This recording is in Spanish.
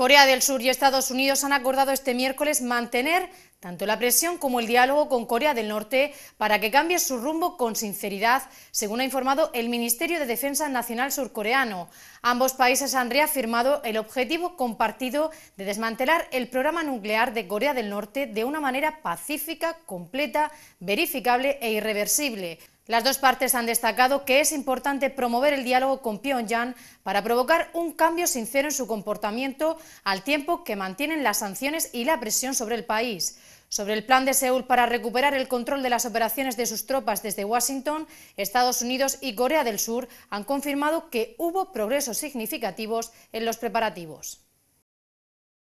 Corea del Sur y Estados Unidos han acordado este miércoles mantener tanto la presión como el diálogo con Corea del Norte para que cambie su rumbo con sinceridad, según ha informado el Ministerio de Defensa Nacional surcoreano. Ambos países han reafirmado el objetivo compartido de desmantelar el programa nuclear de Corea del Norte de una manera pacífica, completa, verificable e irreversible. Las dos partes han destacado que es importante promover el diálogo con Pyongyang para provocar un cambio sincero en su comportamiento al tiempo que mantienen las sanciones y la presión sobre el país. Sobre el plan de Seúl para recuperar el control de las operaciones de sus tropas desde Washington, Estados Unidos y Corea del Sur han confirmado que hubo progresos significativos en los preparativos.